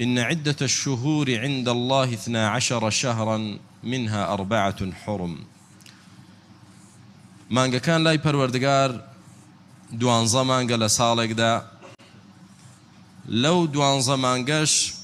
إن عدة الشهور عند الله اثنا عشر شهرا منها أربعة حرم مانجا كان لاي پروردگار دوانزا مانجا لسالك دا لو دوانزا مانجاش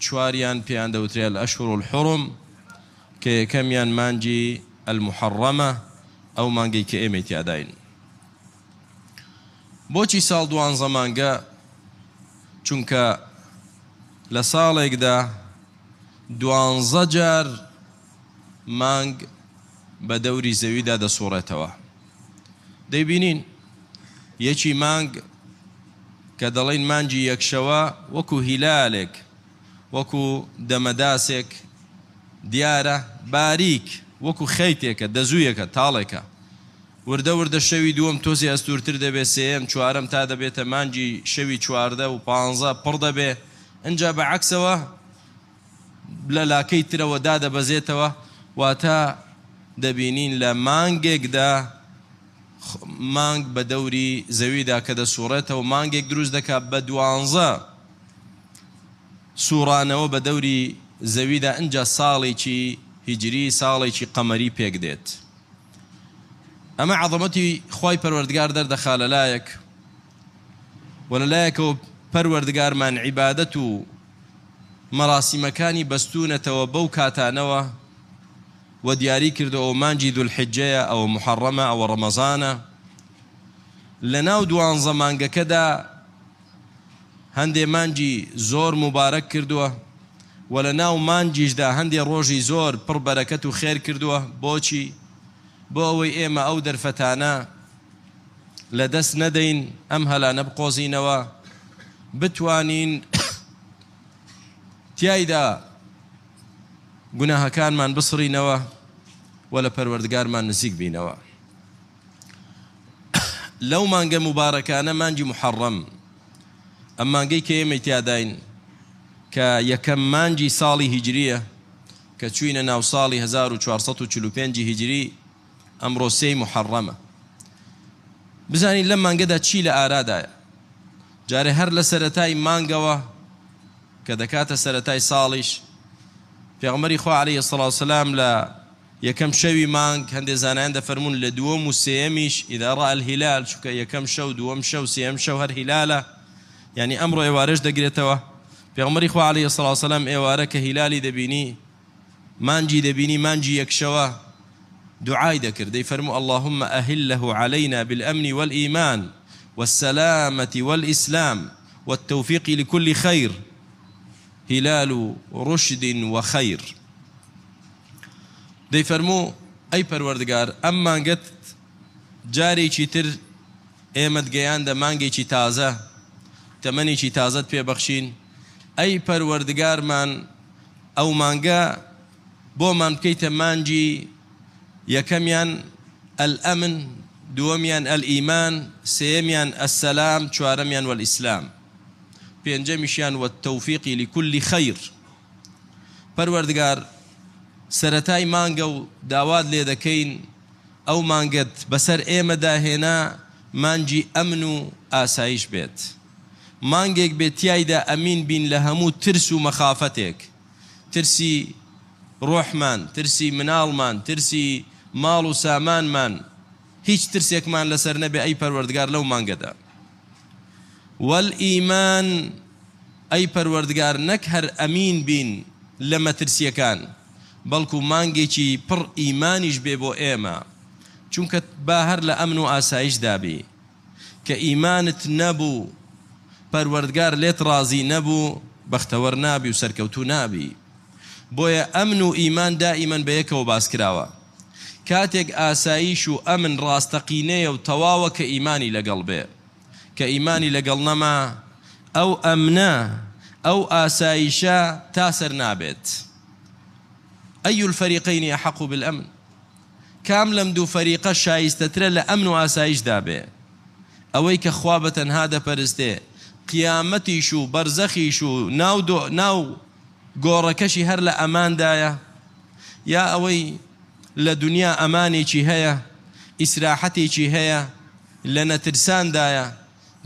چواریان في عند لە ئەشهر الحرم كي یەکەمیان مانجی المحرمە ئەو مانگەی کە ئێمە تیاداین بوشي سال دوان زەمانگە چونکە لە ساڵێکدا دوانزە جار مانگ بە دەوری زەویدا دەسوڕێتەوە دەیبینین یەکی مانگ کە دەڵین مانجی یەکشەوە وەکو هیلالێک وەکو دەمەداسێک دیارە باریک وەکو خەیتێکە دەزوویەکە تاڵێکە وردە وردە شەوی دووەم تۆزی ئەستورتر دەبێت سێم چوارم تا دەبێتە مانجی شەوی چواردە و پ پڕ دەبێت ئەجا بەعکسەوە لە لاکەی ترەوە دادەبەزێتەوە واتە دەبینین لە مانگێکدا مانگ بە دەوری زەویدا کە دەسوڕێتەوە مانگێک دروست دەکات بە دوانزە سوورانەوە بە دەوری زەویدا ئەجا ساڵێکی هیجری ساڵێکی قەمەری پێک دێت. ئەمە عظەمەتی خی پەروەردگار دەردەخا لەلایەک وە لەلایەکەوە پەروەردگارمان عیبادەت و مەڕاسیمەکانی بەستونەتەوە بەو کاتانەوە و دیاری کردەوە مانجی دولحجەیە ئەوە محەڕەمە ئەوە ڕەمەزانە لە ناو دوان زەمانگەکەدا هەندێ مانجی زۆر مبارەک کردووە و لە ناو مانجیشدا هەندێ ڕۆژی زۆر پڕبەرەکەت و خێر کردووە بۆچی بۆ ئەوەی ئێمە ئەو دەرفەتانە لەدەست نەدەین ئەم هەلانە بقۆزینەوە بتوانین تایدا گوناهەکانمان بسڕینەوە وە لە پەروەردگارمان نزیک بینەوە لەو مانگە مبارەکانە مانجی محەڕەم ئەم مانگەی کە ئێمە تیاداین کە یەکەم مانجی ساڵی هیجریە کە چوینە ناو ساڵی 1445 هیجری ئەمڕۆسی محەڕەمە بزانین لەم مانگەدا چی لە ئارادایە هر جارێ هەر لە سەتای مانگەوە کە دەکاتە سەتای ساڵیش پێغمەری خوا عليه شوي مانغ یەکەم زاناندا فرمون هەندێک زانایان دەفەرمونون إذا رأى الهلال شو ئیدارا الهیلال شو یەکەم شەو شو شەو سێم شەو هەر هیلالە ینی ئەمڕۆ ئێوارەش في پێغمەری خوا عليه سلام ئێوارە کە هیلالی دەبینی مانجی دەبینی مانجي يكشوا دوعای ذكر دەی فەرمو اللهم أهله علينا بالأمن والإيمان والسلامة والإسلام والتوفيق لكل خير هلال رشد وخير دي فرمو أي پروردگار أما قد جاري چيتر إيمد قيان دا مانجي چي تازة ئێمەت چي تازة بي بخشين أي پروردگار من أو مانجا بو من بکەیتە مانجی يكميان الأمن دووەمیان ئەلئیمان سێمیان ئەسەسلام چوارەمیان وەئیسلام پێنجەمیشیان وە تەوفیقی لیکلی خەیر پەروەردگار سەتای مانگە و داوات لێ دەکەین ئەو مانگەت بەسەر ئێمەداهێنا مانجی ئەمن و ئاسایش بێت مانگێک بێتیایدا ئەمین بین لە هەموو ترس و مەخافتێک ترسی ڕۆحمان ترسی مناڵمان ترسی ماڵ و سامانمان هیچ ترسێکمان لەسەر نەبێ ئەی پەروەردگار لەو مانگەدا وەل ئیمان ئەی پەروەردگار نەک هەر ئەمین بین لە مەترسیەکان بەڵکو مانگێکی پڕ ئیمانیش بێ بۆ ئێمە چونکە با هەر لە ئەمن و ئاسایش دابی کە ئیمانت نەبوو پەروەردگار لێت ڕازی نەبوو بەختەوەەر نابی و سەرکەوتو نابی بۆیە ئەمن و ئیمان دائیمەن بە یەکەوە باس کراوە کاتێک ئاساییش و ئەمن ڕاستەقینەیە و تەواوە کە ئیمانی لەگەڵ بێ کە ئیمانی لەگەڵ نەما ئەو ئەمنە ئەو ئاساییشە تاسەر نابێت ئەی الفەریقینی حەق بالأمن کام لەم دوو فەریقە شایستەترە لە ئەمن و ئاساییشدا بێ ئەوەی کە خوا بە تەنها دەپەرستێ قیامەتیش و بەرزەخیش و ناو ناو گۆڕەکەشی هەر لە ئەماندایە یا ئەوەی لە دنیا ئەمانێکی هەیە ئیسراحەتێکی هەیە لە نەترساندایە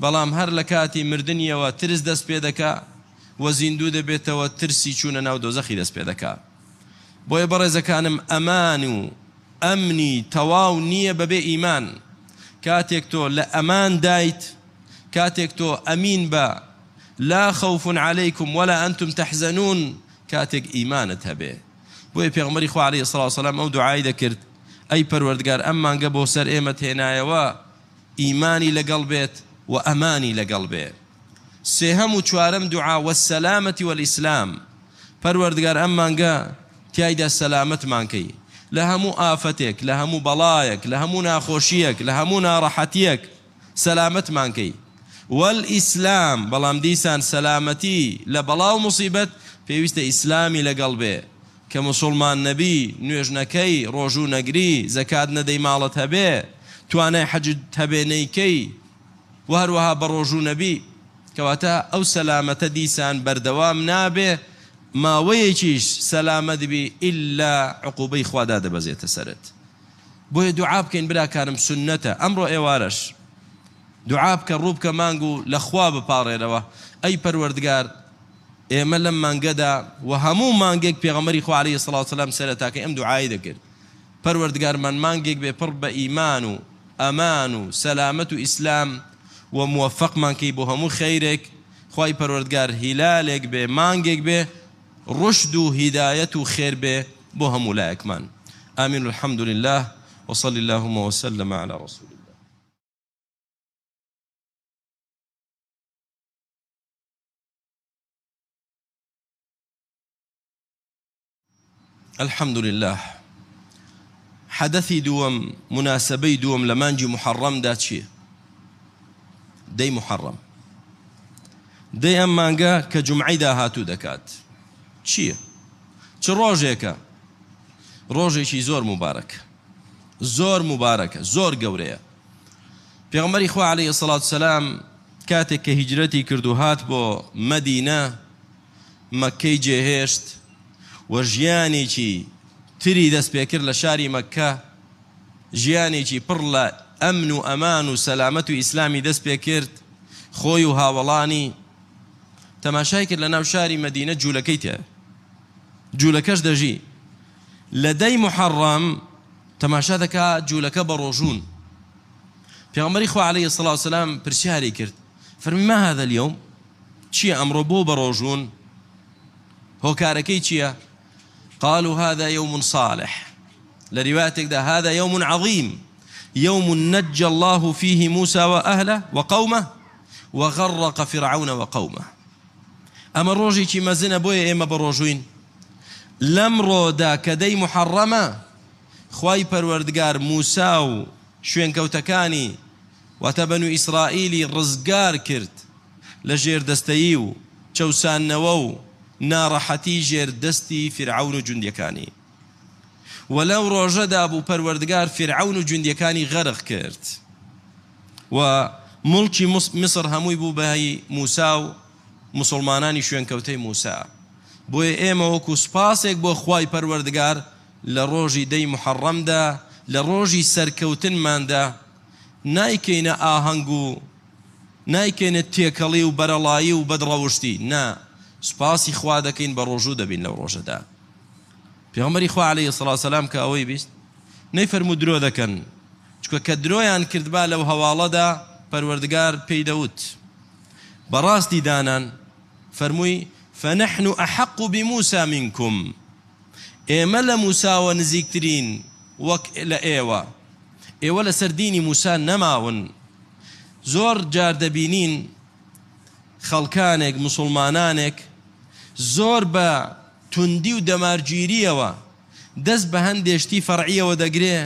بەڵام هەر لە کاتی مردنیەوە ترس دەست پێ دەکا وە زیندوو دەبێتەوە ترسی چوونە ناو دۆزەخی دەست پێ دەکا بۆیە بەڕێزەکانم ئەمان و ئەمنی تەواو نییە بەبێ ئیمان کاتێک تۆ لە ئەمان دایت کاتێک تۆ ئەمین بە لا خەوف عليهیکم ولا ئەنتم تەحزەنون کاتێک ئیمانت هەبێت بۆیە پێغمەری خوارێ سڵاوسەلام ئەو دوعای دەکرد ئەی پەروەردگار ئەم مانگە بۆ سەر ئێمە تێنایەوە ئیمانی لەگەڵ بێت و ئەمانی لەگەڵ بێت سێهەم و چوارەم دوعاوە سەلامەتی وەلیسلام پەروەردگار ئەم مانگە تایدا سەلامەتمانکەی لە هەموو ئافەتێک لە هەموو بەڵایەک لە هەموو ناخۆشیەک لە هەموو ناڕەحەتیەک سەلامەتمانکەی والئیسلام بەڵام دیسان سەلامەتی لە بەڵاو مصیبەت پێویستە ئیسلامی لەگەڵ بێ کە مسلمان نەبی نوێژنەکەی ڕۆژوو نەگری زەکات نەدەی ماڵەت هەبێ توانای حەجد هەبێنەیکەی وهروەها بە ڕۆژوو نەبی کەواتە ئەو سەلامەتە دیسان بەردەوام نابێ ماوەیەکیش سەلامەدبی ئللا عقوبەی خوادا دەبەزێتە سرت بۆیە دوعا بکەین براکارم سنەتە ئەمڕۆ ئێوارش دوعا بکە ڕوو بکە مانگ و لەخوا بپارێرەوە ئەی پەروەردگار ئێمە لەم مانگەدا وهمو مانجيك مانگێک خو عليه سلااو سلام سەرەتاکە ئەم دوعای دەکرد پەروەردگارمان مانگێک بێ من بە ئیمان و ئەمان و سەلامەت و ئیسلام و موفقمان کەی بۆ هەموو خەیرێک خی پەروەردگار هیلالێک بێ مانگێک بێ ڕشد و هیدایەت و خێر بێ بۆ لله وصلى اللهم وسلم على رسول الحمد لله حدثي دوم مناسبي دوم لمانجي محرم دات شيء دي محرم دي ام مانجا كجمعي دا هاتو دكات شيء شي روجيكا روجي شي زور مبارك زور مبارك زور قورية في غمر إخوة عليه الصلاة والسلام كاتك هجرتي كردوهات بو مدينة مكي جهشت وجياني تری تري پێکرد لە لشاري مكة جياني پڕ برلا امن و ئەمان و سەلامەت و ئیسلامی دەست پێ کرد خۆی و هاوڵانی تەماشای کرد لە ناو شاری مدینە جوولەکەی تێ جوولەکەش دەژی لە دەی عليه الصلاة والسلام پرسیاری کرد فرمی ما هذا اليوم شي ئەمڕۆ بو بروجون هو هۆکارەکەی چییە قالوا هذا يوم صالح لرواية ده هذا يوم عظيم يوم نجى الله فيه موسى وأهله وقومه وغرق فرعون وقومه أما روجي كي مازنا بويا إيما بروجوين لم رودا كدي محرمة خواي پروردگار موسى شوين كوتكاني وتبنو إسرائيلي رزقار كرت لجير دستيو چوسان نوو ناڕەحەتی ژێر دەستی فرعون و جوندەکانی و لەو ڕۆژەدا بوو پەروەردگار فرعون و جوندەکانی غەرق کرد و مڵکی مصر هەمووی بوو بەهایی موسا و مسلمانانی شوێنکەوتەی موسا بۆیە ئێمە وەکو سپاسێک بۆ خوای پەروەردگار لە ڕۆژی دەی محەڕەمدا لە ڕۆژی سەرکەوتنماندا نایکەینە ئاهەنگ و نایکەێنە تێکەڵی و بەرەڵایی و بەدڕەوشتی نا سوپاسی خوا دەکەین بە ڕۆژوو دەبین لەو ڕۆژەدا پێغمەری خوا عليه سلاسەسلام کە ئەوەی بیست نەیفەرمو درۆ دەکەن چکە کە درۆیان کردبا لەو هەواڵەدا پەروەردگار پێی دەوت بەڕاستی دانان فەرمووی فەنەحن و ئەحق و بموسا منکم ئێمە لە موساوە نزیکترین وەک لە ئێوە ئێوە لە سەردینی موسا نەماون زۆر جار دەبینین خەڵکانێک مسلمانانێک زۆر بە توندی و دەمارگیریەوە دەست بە هەندێشتی فەرعیەوە دەگرێ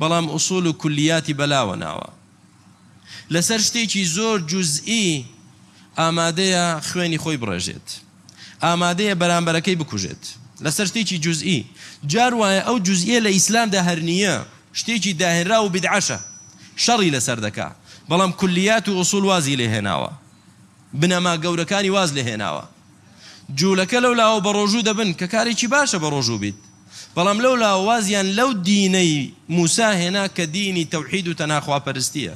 بەڵام ئووسول و کولیاتی بەلاوە ناوە لەسەر شتێکی زۆر جزئی ئامادەیە خوێنی خۆی بڕێژێت ئامادەیە بەرامبەرەکەی بکوژێت لەسەر شتێکی جزئی جار وایە ئەو جزئیە لە ئیسلامدا هەر نییە شتێکی داهێنرا و بدعشە شەڕی لەسەر دەکا بەڵام کولیات و ئووسول وازی لێهێناوە بنەما گەورەکانی واز لێهێناوە جوولەکە لەو لاوە بە ڕۆژوو دەبن کە کارێکی باشە بە ڕۆژوو بیت بەڵام لەو لاوازیان لەو دینەی موسا هێنا کە دینی تەوحید و تەناخواپەرستیە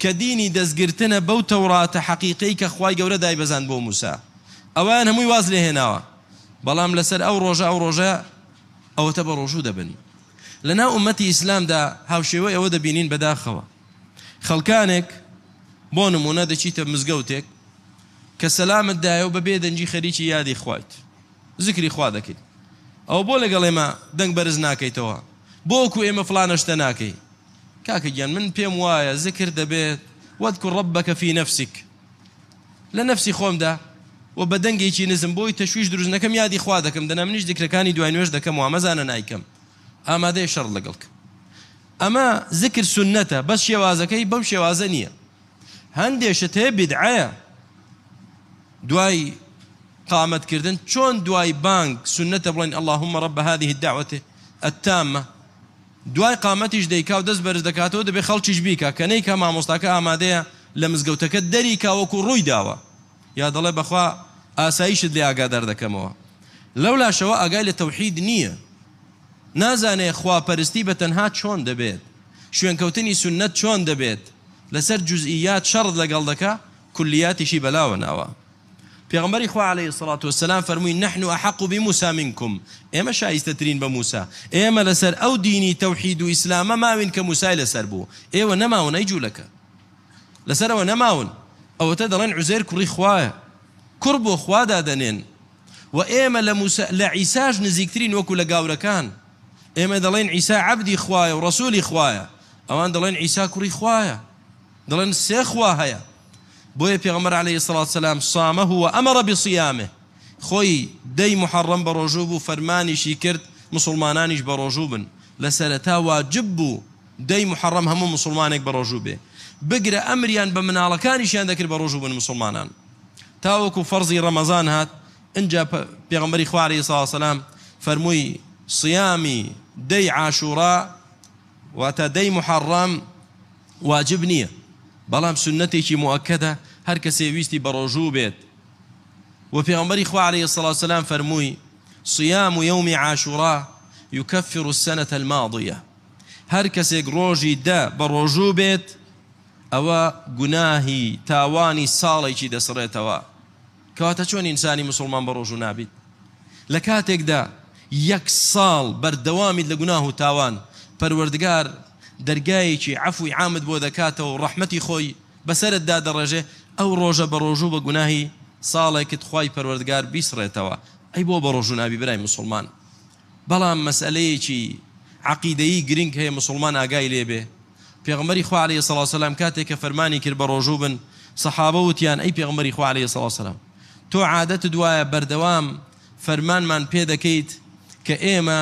کە دینی دەستگرتنە بەو تەوراتە حەقیقی کە خی گەورە دای بەزان بۆ موسا ئەوان هەمووی واز لێ هێناوە بەڵام لەسەر ئەو ڕۆژە ئەو ڕۆژە ئەوەتە بە ڕۆژوو دەبن لەناو ئومەتی ئیسلامدا هاوشێوە ئەوە دەبینین بەداخەوە خەڵکانێک بۆ نمونە دەچیتە مزگەوتێک کە سەلامت دایە و بە بێدەنجی خەریکی یادی خوایت زکری خوا دەکەیت ئەو بۆ لەگەڵ ئێمە دەنگ بەرز ناکەیتەوە بۆکو ئێمە فلانەشتە ناکەی کاکە گیان من پێم وایە زکر دەبێت وەتکو ڕەبەکە فی نفسك لە نفسی خۆمدا و بە دەنگێکی نزم بۆی تەشویش دروست نەکەم یادی خوا دەکەم دەنا منیش دکرەکانی دوای نوێش دەکەم و ئامەزانە نیکەم ئامادەی شەڕ لەگەڵک ئەمە زکر سنەتە بەس شێوازەکەی بەم شێوازە نییە هەندێشت هەیە بدعایە دوای قامەتکردن چۆن دوای بانگ سنتە بڵێن اللهم رب هذه الدعوته التامه دوای قامەتیش دەیکا و دەست بەرز دەکاتەوە دەبێ خەڵکیش بیکە کە نەیکە مامۆستاکە ئامادەیە لە مزگەوتەکە دەریکا وەکو ڕووی داوە یا دەڵێ بەخوا ئاساییشت لێ ئاگادار دەکەمەوە لەو لاشەوە ئاگای لە تەوحید نییە نازانێ خواپەرستی بە تەنها چۆن دەبێت شوێنکەوتنی سنت چۆن دەبێت لەسەر جزئیات شەڕ لەگەڵ دەکا کولیاتیشی بەلاوە ناوە پێغمبەری إخوة عليه الصلاة والسلام فەرمووی نحن أحق بموسى منكم ئێمە شایستەترین بموسى موسا لسر أو ديني توحيد تەوحید ما ئیسلامە كموسى لسر بو لەسەر نماون ئێوە لك ئەی ونماون أو تدرين ئەوەتە دەڵێن عزێر كربو خوایە کوڕ بۆ خوادا دەنێن و لموسى لە لە عیساش نزیکترین وەکو لە گاورەکان ئێمە دەڵێن عیسا عبدی خوایە و ڕسوولی خوایە ئەوان دەڵێن عیسا کوڕی خوایە بوي پێغمەر عليه الصلاة والسلام صامه هو أمر بصيامه خوي دي محرم بروجوب فرماني بوو مسلمانانيش بروجوب مسلمانانیش واجب دي محرم هم مسلمانك بروجوبه بقرا ڕۆژوو بێ بگرە ئەمریان بە مناڵەکانیشیان دەکرد بە مسلمانان هات اینجا پێغمبەری خوارێ عليه الصلاة والسلام فرموي صيامي دي عاشوراء وتدي محرم واجب نییە بەڵام سنتێکی موەکەدە هەر کەسێ ویستی بە ڕۆژوو بێت و پێغمبەری خوا عليه الصلاة والسلام فەرمووی صيام يوم عاشوراء يكفر السنة الماضية هەر کەسێک ڕۆژی دە بە ڕۆژوو بێت ئەوە گوناهی تاوانی ساڵێکی دەسڕێتەوە کەواتە چۆن ئینسانی مسلمان بە ڕۆژوو نابیت لە کاتێکدا یەک ساڵ بەردەوامیت لە گوناه و تاوان پەروەردگار دەرگایەکی عفوی عامد بۆ دەکاتەوە و ڕحمەتی خۆی بەسەرتدا دەڕێژێ ئەو ڕۆژە بە ڕۆژوو بە گوناهی ساڵێکت خی پەروەردگار بیسڕێتەوە ئەی بۆ بە ڕۆژووناوی برای مسلمان بەڵام مەسلەیەکی عقیدەیی گرنگ هەیە مسلمان ئاگای لێبێ پێغمەری خوارێ سەلاسەلام کاتێک کە فەرمانی کرد بە ڕۆژوو بن سەحابە وتیان ئەی پێغمەری خوارێ سەلاسەلام تۆ عادەت دوایە بەردەوام فەرمانمان پێ دەکەیت کە ئێمە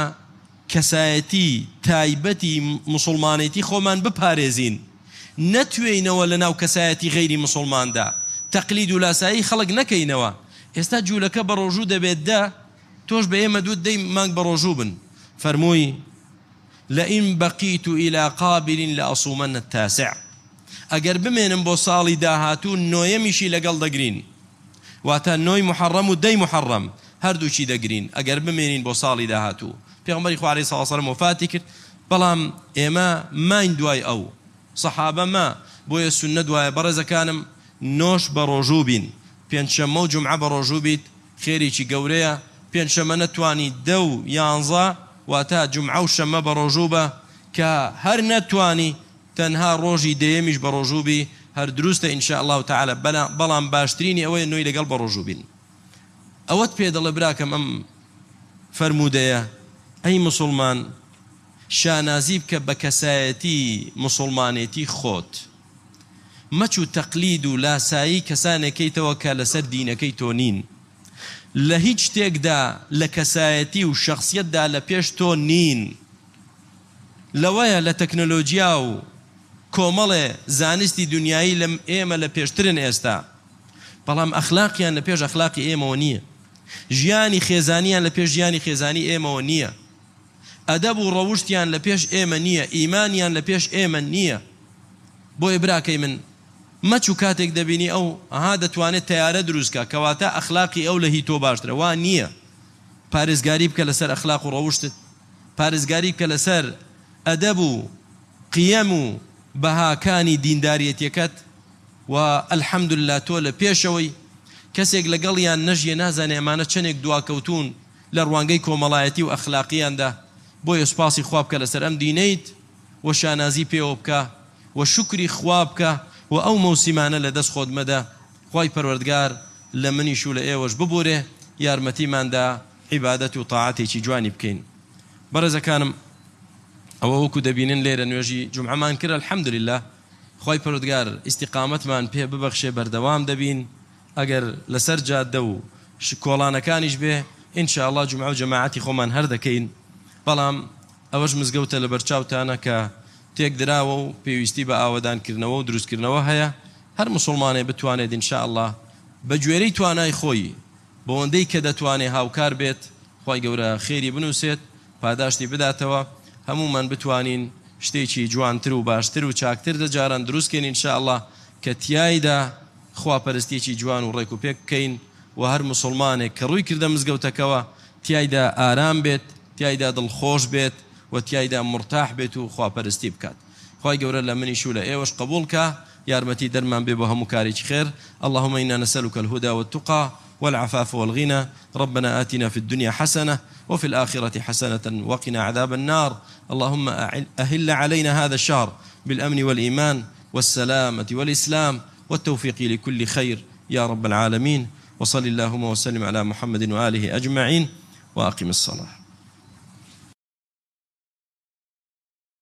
کەسایەتی تایبەتی مسلمانێتی خۆمان بپارێزین نەتوێینەوە لە ناو کەسایەتی غیری مسلماندا تەقلید و لاسایی خەڵک نەکەینەوە ئێستا جوولەکە بە ڕۆژوو دەبێت دا تۆش بە ئێمە دوت دەی مانگ بە ڕۆژوو بن فەرمووی لئین بەقیت و ئیلا قابلین لە ئەسوومەنە تاسع ئەگەر بمێنم بۆ ساڵی داهاتوو نۆیەمیشی لەگەڵ دەگرین واتە نۆی محەڕەم و دەی محەڕەم هەردووچی دەگرین ئەگەر بمێنین بۆ ساڵی داهاتوو پێغمبەری خوارێ ساڵسەرم وفاتی کرد بەڵام ئێمە ماین دوای ئەو سەحابە ما بۆیە سنە دوایە بەڕێزەکانم نۆش بە ڕۆژوو بین پێنجشەمە و جمعە بە ڕۆژوو بیت خێریی گەورەیە پێنجشەمە نەتوانی دە و یانزا واتە جمعە و شەمە بە ڕۆژوو بە کە هەر نەتوانی تەنها ڕۆژی دەیەمیش بە ڕۆژوبی هەر دروستە ئینشاء الله و تعالە بەڵام باشترینی ئەوەیە نوی لەگەڵ بە ڕۆژوو بین ئەوەت پێ دەڵێ براکەم ئەم فەرمودەیە ئەی مسلمان شانازی بکە بە کەسایەتی مسلمانێتی خۆت مەچ و تەقلید و لاسایی کەسانێکیتەوە کە لەسەر دینەکەی تۆ نین لە هیچ شتێکدا لە کەسایەتی و شخصیتدا لە پێش تۆ نین لەوەیە لە تەکنەلۆجیا و کۆمەڵێ زانستی دنیایی لەم ئێمە لە پێشترن ئێستا بەڵام ئەخلاقیان لە پێش ئەخلاقی ئێمەوە نییە ژیانی خێزانیان لە پێش ژیانی خێزانی ئێمەوە نییە ئەدەب و ڕەوشتیان لە پێش ئێمە نییە ئیمانیان لە پێش ئێمە نییە بۆ ئێبراکەی من مەچوو کاتێک دەبینی ئەو ئەها دەتوانێت تیارە دروستکە کەواتە ئەخلاقی ئەو لە هی تۆ باشترە وا نییە پارێزگاری بکە لەسەر ئەخلاق و ڕەوشتت پارێزگاری بکە لەسەر ئەدەب و قیەم و بەهاکانی دینداریەتەکەت و ئەلحەمدللا تۆ لە پێشەوەی کەسێک لەگەڵیان نەژیە نازانێ ئەمانە چنێک دواکەوتون لە ڕوانگەی کۆمەڵایەتی و ئەخلاقیاندا بۆیە سوپاسی خواب بکە لەسەر ئەم دینەیت وە شانازی پێوە بکە وە شکری خواب بکە و ئەو مەوسیمانە لە دەست خۆت مەدە خی پەروەردگار لە منیش و لە ئێوەش ببورێ یارمەتیماندا عیبادەت و تاعاتێکی جوانی بکەین بەرەزەکانم ئەوە وەکو دەبینن لێرە نوێژی جمعمان کرا الحەمدلله خی پەرودگار ئیسیقامەتمان پێ ببەخشێ بەردەوام دەبین ئەگەر لەسەر جادە و کۆڵانەکانیش بێ ئینشاءله جمعە و جەماعەتی خۆمان هەردەکەین بەڵام ئەوەش مزگەوتە لە بەرچاوتانە کە تێک دراوە و پێویستی بە ئاوادانکردنەوە و دروستکردنەوە هەیە هەر مسلمانێ بتوانێت دینشاء الله بە گوێرەی توانای خۆی بەوەندەی کە دەتوانێت هاوکار بێت خی گەورە خێری بنووسێت پاداشتی بداتەوە هەمومان بتوانین شتێکی جوانتر و باشتر و چاکتر دەجاران دروستکەین انشاء الله کە تایدا خواپەرستێکی جوان و ڕێک و پێک بکەین و هەر مسلمانێک کە ڕووی کردە مزگەوتەکەەوە تایدا ئارام بێت تایدا دڵخۆش بيت و مرتاح بيت و خواپەرستی بکات خی گەورە لە منیشو لە ئێوەش يارمتي درمان به هم خير اللهم إنا نسألك الهدى والتقى والعفاف والغنى ربنا آتنا في الدنيا حسنة وفي الآخرة حسنة وقنا عذاب النار اللهم أهل علينا هذا الشهر بالأمن والإيمان والسلامة والإسلام والتوفيق لكل خير يا رب العالمين وصل اللهم وسلم على محمد وآله أجمعين وأقم الصلاة